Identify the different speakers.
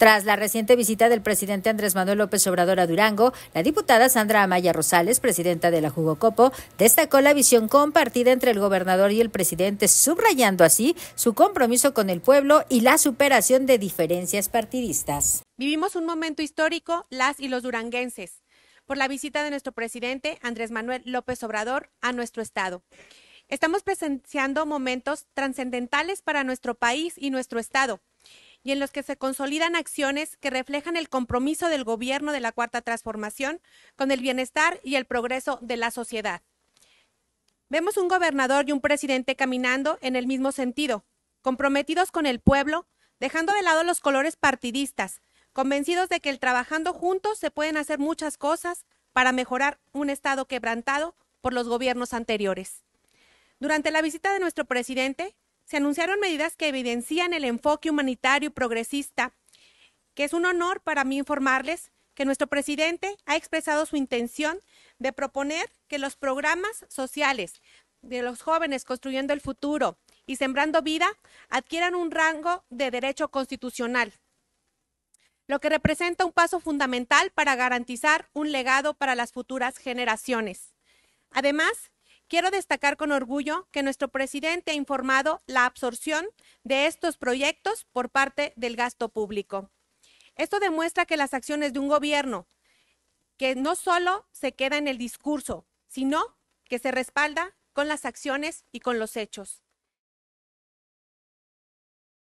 Speaker 1: Tras la reciente visita del presidente Andrés Manuel López Obrador a Durango, la diputada Sandra Amaya Rosales, presidenta de la Jugocopo, destacó la visión compartida entre el gobernador y el presidente, subrayando así su compromiso con el pueblo y la superación de diferencias partidistas.
Speaker 2: Vivimos un momento histórico, las y los duranguenses, por la visita de nuestro presidente Andrés Manuel López Obrador a nuestro estado. Estamos presenciando momentos trascendentales para nuestro país y nuestro estado, y en los que se consolidan acciones que reflejan el compromiso del gobierno de la Cuarta Transformación con el bienestar y el progreso de la sociedad. Vemos un gobernador y un presidente caminando en el mismo sentido, comprometidos con el pueblo, dejando de lado los colores partidistas, convencidos de que el trabajando juntos se pueden hacer muchas cosas para mejorar un Estado quebrantado por los gobiernos anteriores. Durante la visita de nuestro presidente, se anunciaron medidas que evidencian el enfoque humanitario y progresista, que es un honor para mí informarles que nuestro presidente ha expresado su intención de proponer que los programas sociales de los jóvenes construyendo el futuro y sembrando vida adquieran un rango de derecho constitucional, lo que representa un paso fundamental para garantizar un legado para las futuras generaciones. Además, Quiero destacar con orgullo que nuestro presidente ha informado la absorción de estos proyectos por parte del gasto público. Esto demuestra que las acciones de un gobierno que no solo se queda en el discurso, sino que se respalda con las acciones y con los hechos.